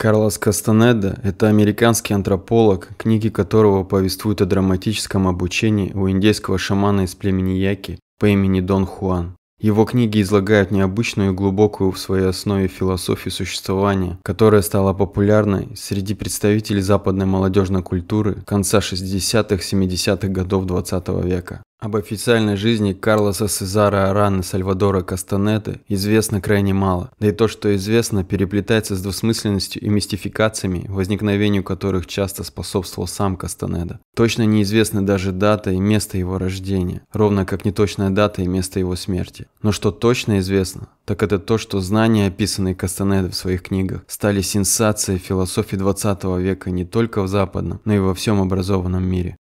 Карлос Кастанеда – это американский антрополог, книги которого повествуют о драматическом обучении у индейского шамана из племени Яки по имени Дон Хуан. Его книги излагают необычную и глубокую в своей основе философию существования, которая стала популярной среди представителей западной молодежной культуры конца 60-70-х х годов 20 века. Об официальной жизни Карлоса Сезара Арана Сальвадора Кастанеты известно крайне мало, да и то, что известно, переплетается с двусмысленностью и мистификациями, возникновению которых часто способствовал сам Кастанеда. Точно неизвестны даже дата и место его рождения, ровно как неточная дата и место его смерти. Но что точно известно, так это то, что знания, описанные Кастанеда в своих книгах, стали сенсацией философии 20 века не только в западном, но и во всем образованном мире.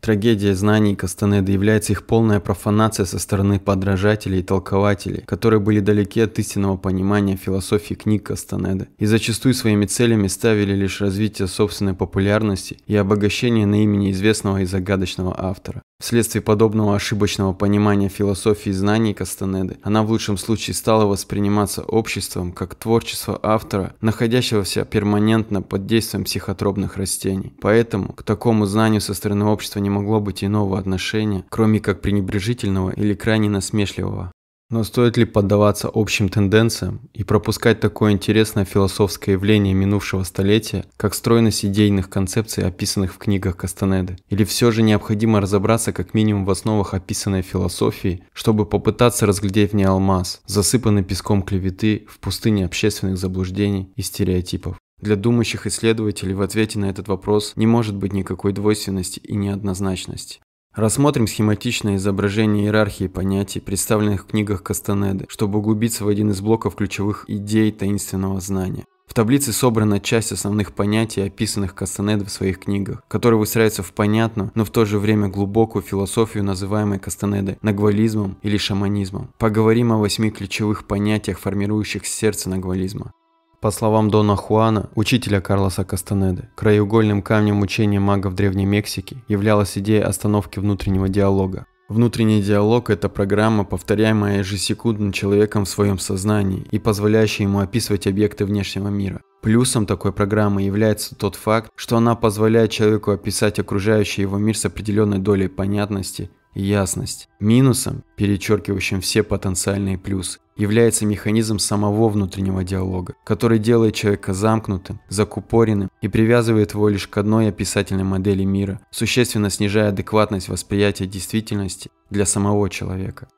Трагедия знаний Кастанеда является их полная профанация со стороны подражателей и толкователей, которые были далеки от истинного понимания философии книг Кастанеда и зачастую своими целями ставили лишь развитие собственной популярности и обогащение на имени известного и загадочного автора. Вследствие подобного ошибочного понимания философии знаний Кастанеды, она в лучшем случае стала восприниматься обществом как творчество автора, находящегося перманентно под действием психотропных растений. Поэтому к такому знанию со стороны общества не могло быть иного отношения, кроме как пренебрежительного или крайне насмешливого. Но стоит ли поддаваться общим тенденциям и пропускать такое интересное философское явление минувшего столетия, как стройность идейных концепций, описанных в книгах Кастанеды? Или все же необходимо разобраться как минимум в основах описанной философии, чтобы попытаться разглядеть в ней алмаз, засыпанный песком клеветы в пустыне общественных заблуждений и стереотипов? Для думающих исследователей в ответе на этот вопрос не может быть никакой двойственности и неоднозначности. Рассмотрим схематичное изображение иерархии понятий, представленных в книгах Кастанеды, чтобы углубиться в один из блоков ключевых идей таинственного знания. В таблице собрана часть основных понятий, описанных Кастанедо в своих книгах, которые выстраиваются в понятную, но в то же время глубокую философию, называемую Кастанедо нагвализмом или шаманизмом. Поговорим о восьми ключевых понятиях, формирующих сердце нагвализма. По словам Дона Хуана, учителя Карлоса Кастанеды, краеугольным камнем учения магов Древней Мексики являлась идея остановки внутреннего диалога. Внутренний диалог – это программа, повторяемая ежесекундно человеком в своем сознании и позволяющая ему описывать объекты внешнего мира. Плюсом такой программы является тот факт, что она позволяет человеку описать окружающий его мир с определенной долей понятности Ясность. Минусом, перечеркивающим все потенциальные плюсы, является механизм самого внутреннего диалога, который делает человека замкнутым, закупоренным и привязывает его лишь к одной описательной модели мира, существенно снижая адекватность восприятия действительности для самого человека.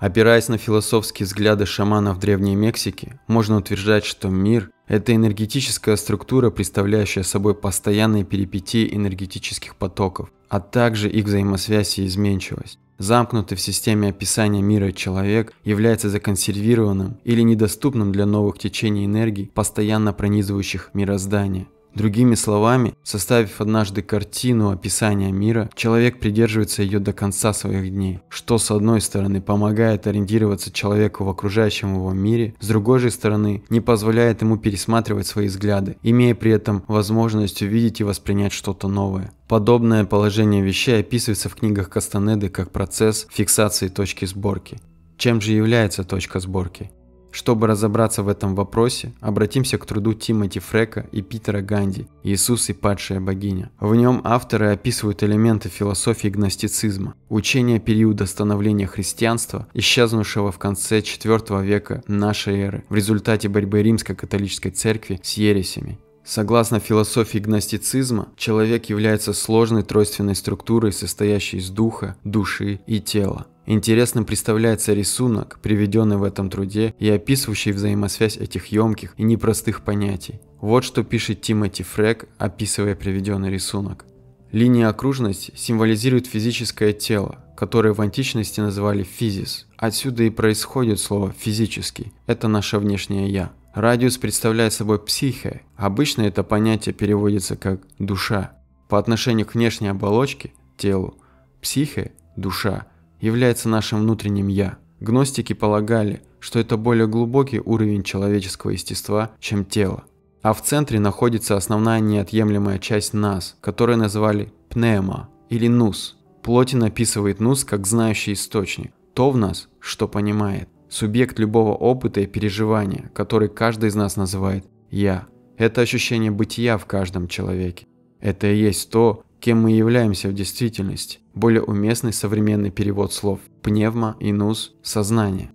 Опираясь на философские взгляды шаманов Древней Мексики, можно утверждать, что мир – это энергетическая структура, представляющая собой постоянные перипетии энергетических потоков, а также их взаимосвязь и изменчивость. Замкнутый в системе описания мира человек является законсервированным или недоступным для новых течений энергии, постоянно пронизывающих мироздание. Другими словами, составив однажды картину описания мира, человек придерживается ее до конца своих дней, что с одной стороны помогает ориентироваться человеку в окружающем его мире, с другой же стороны не позволяет ему пересматривать свои взгляды, имея при этом возможность увидеть и воспринять что-то новое. Подобное положение вещей описывается в книгах Кастанеды как процесс фиксации точки сборки. Чем же является точка сборки? Чтобы разобраться в этом вопросе, обратимся к труду Тимоти Фрека и Питера Ганди «Иисус и падшая богиня». В нем авторы описывают элементы философии гностицизма, учения периода становления христианства, исчезнувшего в конце IV века нашей эры в результате борьбы римско-католической церкви с ересями. Согласно философии гностицизма, человек является сложной тройственной структурой, состоящей из духа, души и тела. Интересным представляется рисунок, приведенный в этом труде и описывающий взаимосвязь этих емких и непростых понятий. Вот что пишет Тимоти Фрэг, описывая приведенный рисунок. Линия окружность символизирует физическое тело, которое в античности называли физис. Отсюда и происходит слово «физический». Это наше внешнее «я». Радиус представляет собой психе. Обычно это понятие переводится как «душа». По отношению к внешней оболочке, телу, психе – душа – является нашим внутренним «я». Гностики полагали, что это более глубокий уровень человеческого естества, чем тело. А в центре находится основная неотъемлемая часть нас, которую называли пнема или нус. Плотин описывает нус как знающий источник, то в нас, что понимает. Субъект любого опыта и переживания, который каждый из нас называет «я». Это ощущение бытия в каждом человеке. Это и есть то, кем мы являемся в действительности. Более уместный современный перевод слов «пневма» и «нус» – «сознание».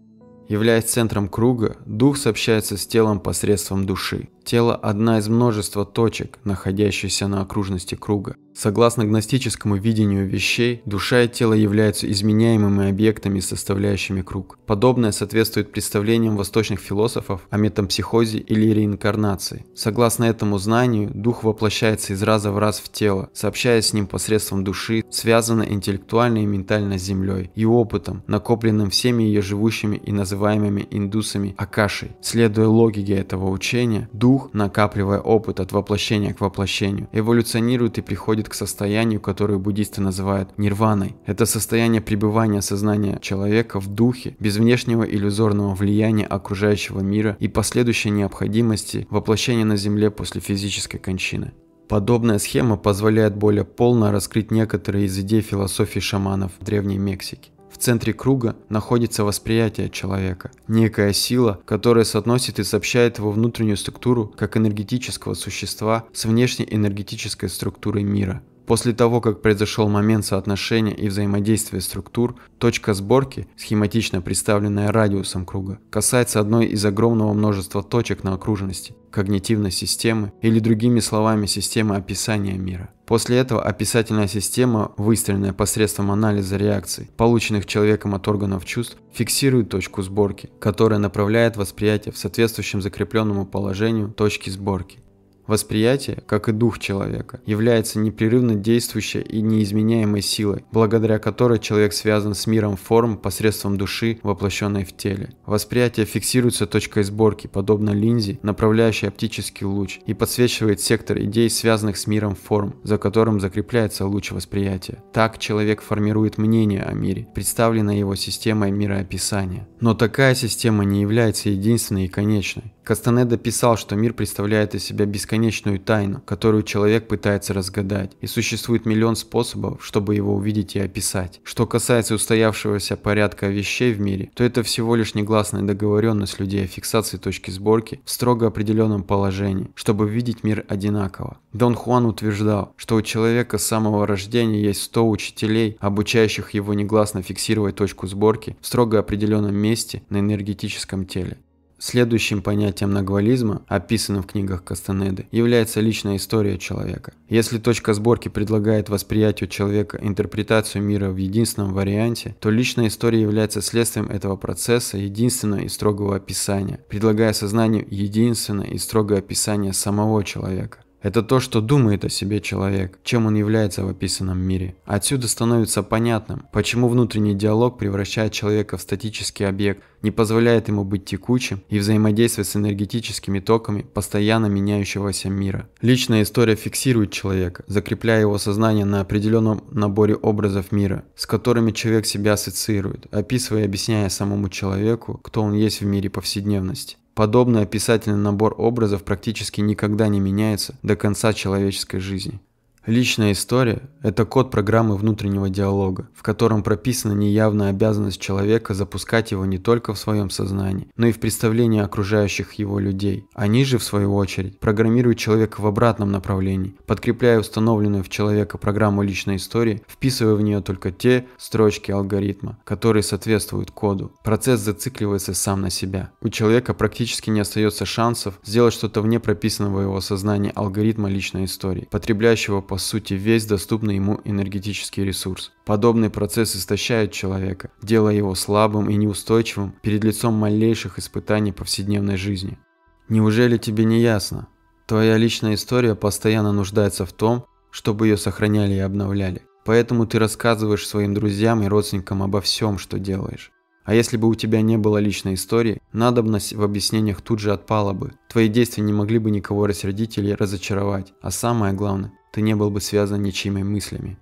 Являясь центром круга, дух сообщается с телом посредством души. Тело – одна из множества точек, находящихся на окружности круга. Согласно гностическому видению вещей, душа и тело являются изменяемыми объектами, составляющими круг. Подобное соответствует представлениям восточных философов о метампсихозе или реинкарнации. Согласно этому знанию, дух воплощается из раза в раз в тело, сообщая с ним посредством души, связано интеллектуально и ментально с землей и опытом, накопленным всеми ее живущими и называемыми индусами Акашей. Следуя логике этого учения, дух, накапливая опыт от воплощения к воплощению, эволюционирует и приходит приводит к состоянию, которое буддисты называют нирваной. Это состояние пребывания сознания человека в духе, без внешнего иллюзорного влияния окружающего мира и последующей необходимости воплощения на земле после физической кончины. Подобная схема позволяет более полно раскрыть некоторые из идей философии шаманов в Древней Мексике. В центре круга находится восприятие человека, некая сила, которая соотносит и сообщает его внутреннюю структуру как энергетического существа с внешней энергетической структурой мира. После того, как произошел момент соотношения и взаимодействия структур, точка сборки, схематично представленная радиусом круга, касается одной из огромного множества точек на окружности, когнитивной системы или другими словами системы описания мира. После этого описательная система, выстроенная посредством анализа реакций, полученных человеком от органов чувств, фиксирует точку сборки, которая направляет восприятие в соответствующем закрепленному положению точки сборки. Восприятие, как и дух человека, является непрерывно действующей и неизменяемой силой, благодаря которой человек связан с миром форм посредством души, воплощенной в теле. Восприятие фиксируется точкой сборки, подобно линзе, направляющей оптический луч, и подсвечивает сектор идей, связанных с миром форм, за которым закрепляется луч восприятия. Так человек формирует мнение о мире, представленное его системой мироописания. Но такая система не является единственной и конечной. Кастанеда писал, что мир представляет из себя бесконечность бесконечную тайну, которую человек пытается разгадать, и существует миллион способов, чтобы его увидеть и описать. Что касается устоявшегося порядка вещей в мире, то это всего лишь негласная договоренность людей о фиксации точки сборки в строго определенном положении, чтобы видеть мир одинаково. Дон Хуан утверждал, что у человека с самого рождения есть 100 учителей, обучающих его негласно фиксировать точку сборки в строго определенном месте на энергетическом теле. Следующим понятием наглолизма, описанным в книгах Кастанеды, является личная история человека. Если точка сборки предлагает восприятию человека интерпретацию мира в единственном варианте, то личная история является следствием этого процесса единственного и строгого описания, предлагая сознанию единственное и строгое описание самого человека. Это то, что думает о себе человек, чем он является в описанном мире. Отсюда становится понятным, почему внутренний диалог превращает человека в статический объект, не позволяет ему быть текучим и взаимодействовать с энергетическими токами постоянно меняющегося мира. Личная история фиксирует человека, закрепляя его сознание на определенном наборе образов мира, с которыми человек себя ассоциирует, описывая и объясняя самому человеку, кто он есть в мире повседневности. Подобный описательный набор образов практически никогда не меняется до конца человеческой жизни. Личная история – это код программы внутреннего диалога, в котором прописана неявная обязанность человека запускать его не только в своем сознании, но и в представлении окружающих его людей. Они же, в свою очередь, программируют человека в обратном направлении, подкрепляя установленную в человека программу личной истории, вписывая в нее только те строчки алгоритма, которые соответствуют коду. Процесс зацикливается сам на себя. У человека практически не остается шансов сделать что-то вне прописанного его сознания алгоритма личной истории, потребляющего по по сути весь доступный ему энергетический ресурс. Подобный процесс истощает человека, делая его слабым и неустойчивым перед лицом малейших испытаний повседневной жизни. Неужели тебе не ясно? Твоя личная история постоянно нуждается в том, чтобы ее сохраняли и обновляли. Поэтому ты рассказываешь своим друзьям и родственникам обо всем, что делаешь. А если бы у тебя не было личной истории, надобность в объяснениях тут же отпала бы. Твои действия не могли бы никого рассердить или разочаровать. А самое главное, ты не был бы связан ничьими мыслями.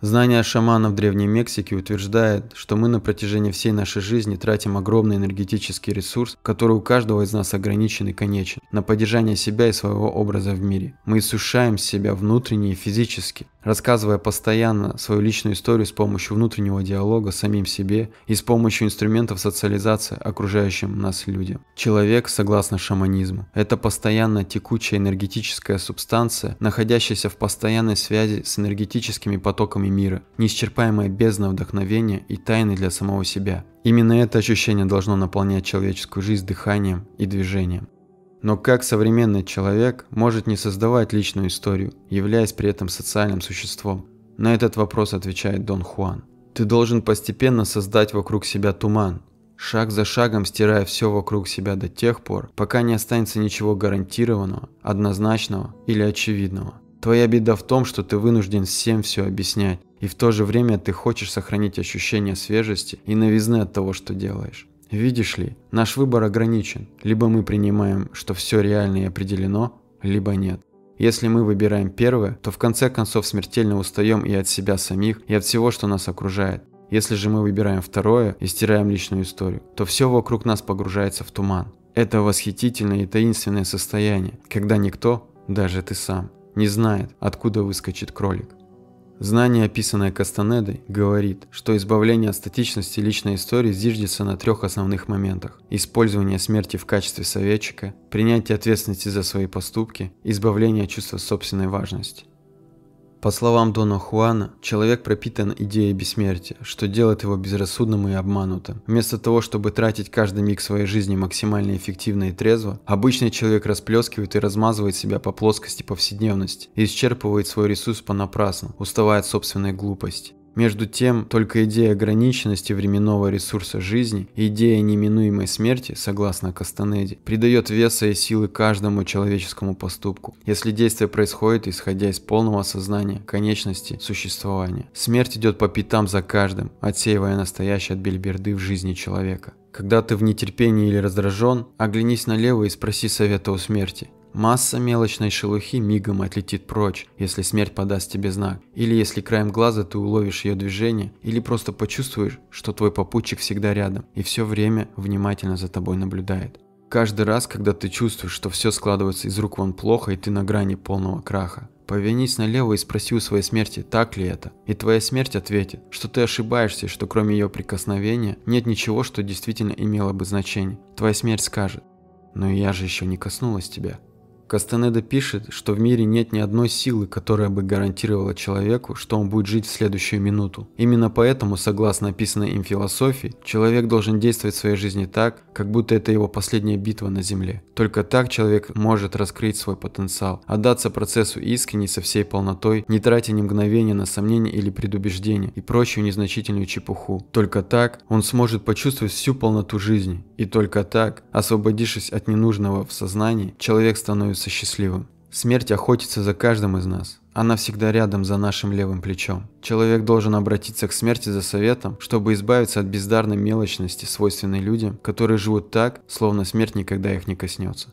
Знание шаманов Древней Мексики утверждает, что мы на протяжении всей нашей жизни тратим огромный энергетический ресурс, который у каждого из нас ограничен и конечен, на поддержание себя и своего образа в мире. Мы иссушаем себя внутренне и физически, рассказывая постоянно свою личную историю с помощью внутреннего диалога самим себе и с помощью инструментов социализации окружающим нас людям. Человек, согласно шаманизму, это постоянно текучая энергетическая субстанция, находящаяся в постоянной связи с энергетическими потоками мира, неисчерпаемая бездна вдохновения и тайны для самого себя. Именно это ощущение должно наполнять человеческую жизнь дыханием и движением. Но как современный человек может не создавать личную историю, являясь при этом социальным существом? На этот вопрос отвечает Дон Хуан. Ты должен постепенно создать вокруг себя туман, шаг за шагом стирая все вокруг себя до тех пор, пока не останется ничего гарантированного, однозначного или очевидного. Твоя беда в том, что ты вынужден всем все объяснять, и в то же время ты хочешь сохранить ощущение свежести и новизны от того, что делаешь. Видишь ли, наш выбор ограничен. Либо мы принимаем, что все реально и определено, либо нет. Если мы выбираем первое, то в конце концов смертельно устаем и от себя самих, и от всего, что нас окружает. Если же мы выбираем второе и стираем личную историю, то все вокруг нас погружается в туман. Это восхитительное и таинственное состояние, когда никто, даже ты сам, не знает, откуда выскочит кролик. Знание, описанное Кастанедой, говорит, что избавление от статичности личной истории зиждется на трех основных моментах. Использование смерти в качестве советчика, принятие ответственности за свои поступки, избавление от чувства собственной важности. По словам Дона Хуана, человек пропитан идеей бессмертия, что делает его безрассудным и обманутым. Вместо того, чтобы тратить каждый миг своей жизни максимально эффективно и трезво, обычный человек расплескивает и размазывает себя по плоскости повседневности и исчерпывает свой ресурс понапрасну, уставая от собственной глупости. Между тем, только идея ограниченности временного ресурса жизни идея неминуемой смерти, согласно Кастанеде, придает веса и силы каждому человеческому поступку, если действие происходит исходя из полного осознания конечности существования. Смерть идет по пятам за каждым, отсеивая настоящее от бельберды в жизни человека. Когда ты в нетерпении или раздражен, оглянись налево и спроси совета у смерти. Масса мелочной шелухи мигом отлетит прочь, если смерть подаст тебе знак, или если краем глаза ты уловишь ее движение, или просто почувствуешь, что твой попутчик всегда рядом и все время внимательно за тобой наблюдает. Каждый раз, когда ты чувствуешь, что все складывается из рук вон плохо и ты на грани полного краха, повернись налево и спроси у своей смерти, так ли это. И твоя смерть ответит, что ты ошибаешься, что кроме ее прикосновения нет ничего, что действительно имело бы значение. Твоя смерть скажет, но я же еще не коснулась тебя. Кастанеда пишет, что в мире нет ни одной силы, которая бы гарантировала человеку, что он будет жить в следующую минуту. Именно поэтому, согласно описанной им философии, человек должен действовать в своей жизни так, как будто это его последняя битва на земле. Только так человек может раскрыть свой потенциал, отдаться процессу искренне со всей полнотой, не тратя ни мгновения на сомнения или предубеждения и прочую незначительную чепуху. Только так он сможет почувствовать всю полноту жизни. И только так, освободившись от ненужного в сознании, человек становится становится счастливым. Смерть охотится за каждым из нас. Она всегда рядом за нашим левым плечом. Человек должен обратиться к смерти за советом, чтобы избавиться от бездарной мелочности, свойственной людям, которые живут так, словно смерть никогда их не коснется.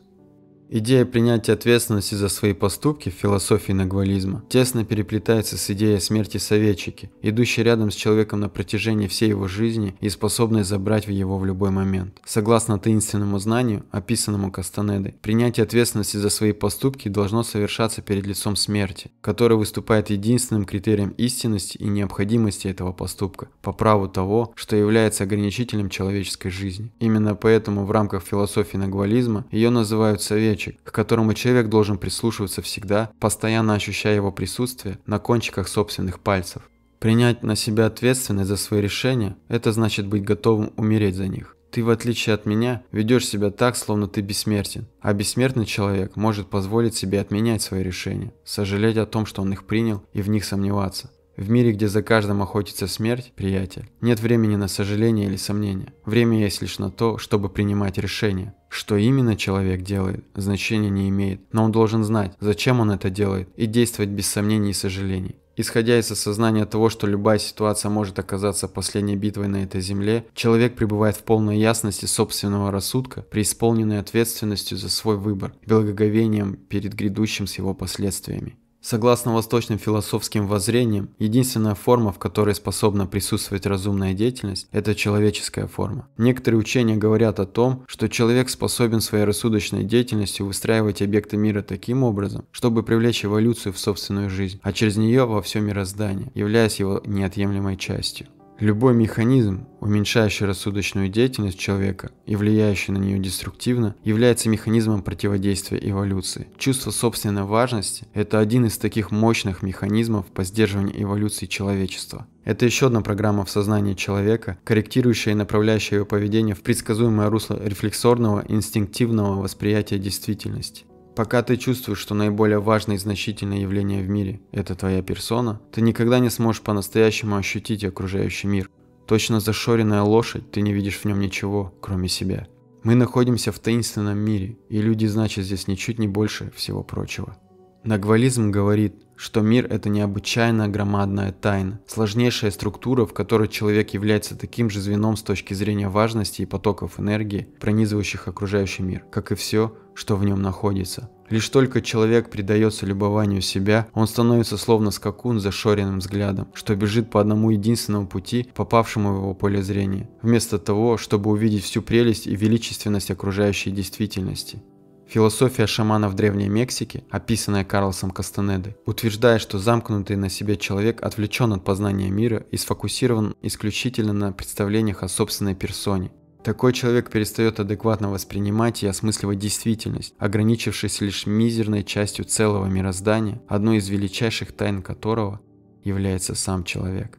Идея принятия ответственности за свои поступки в философии нагвализма тесно переплетается с идеей смерти советчики, идущей рядом с человеком на протяжении всей его жизни и способной забрать его в любой момент. Согласно таинственному знанию, описанному Кастанедой, принятие ответственности за свои поступки должно совершаться перед лицом смерти, которая выступает единственным критерием истинности и необходимости этого поступка, по праву того, что является ограничителем человеческой жизни. Именно поэтому в рамках философии нагвализма ее называют советчиком датчик, к которому человек должен прислушиваться всегда, постоянно ощущая его присутствие на кончиках собственных пальцев. Принять на себя ответственность за свои решения – это значит быть готовым умереть за них. Ты, в отличие от меня, ведешь себя так, словно ты бессмертен, а бессмертный человек может позволить себе отменять свои решения, сожалеть о том, что он их принял, и в них сомневаться. В мире, где за каждым охотится смерть, приятель, нет времени на сожаление или сомнения. Время есть лишь на то, чтобы принимать решения. Что именно человек делает, значения не имеет, но он должен знать, зачем он это делает, и действовать без сомнений и сожалений. Исходя из осознания того, что любая ситуация может оказаться последней битвой на этой земле, человек пребывает в полной ясности собственного рассудка, преисполненной ответственностью за свой выбор и благоговением перед грядущим с его последствиями. Согласно восточным философским воззрениям, единственная форма, в которой способна присутствовать разумная деятельность, это человеческая форма. Некоторые учения говорят о том, что человек способен своей рассудочной деятельностью выстраивать объекты мира таким образом, чтобы привлечь эволюцию в собственную жизнь, а через нее во все мироздание, являясь его неотъемлемой частью. Любой механизм, уменьшающий рассудочную деятельность человека и влияющий на нее деструктивно, является механизмом противодействия эволюции. Чувство собственной важности – это один из таких мощных механизмов по сдерживанию эволюции человечества. Это еще одна программа в сознании человека, корректирующая и направляющая его поведение в предсказуемое русло рефлексорного, инстинктивного восприятия действительности. Пока ты чувствуешь, что наиболее важное и значительное явление в мире – это твоя персона, ты никогда не сможешь по-настоящему ощутить окружающий мир. Точно зашоренная лошадь, ты не видишь в нем ничего, кроме себя. Мы находимся в таинственном мире, и люди значат здесь ничуть не больше всего прочего. Нагвализм говорит, что мир – это необычайно громадная тайна, сложнейшая структура, в которой человек является таким же звеном с точки зрения важности и потоков энергии, пронизывающих окружающий мир, как и все, что в нем находится. Лишь только человек предается любованию себя, он становится словно скакун с зашоренным взглядом, что бежит по одному единственному пути, попавшему в его поле зрения, вместо того, чтобы увидеть всю прелесть и величественность окружающей действительности. Философия шаманов Древней Мексики, описанная Карлосом Кастанедой, утверждает, что замкнутый на себе человек отвлечен от познания мира и сфокусирован исключительно на представлениях о собственной персоне. Такой человек перестает адекватно воспринимать и осмысливать действительность, ограничившись лишь мизерной частью целого мироздания, одной из величайших тайн которого является сам человек.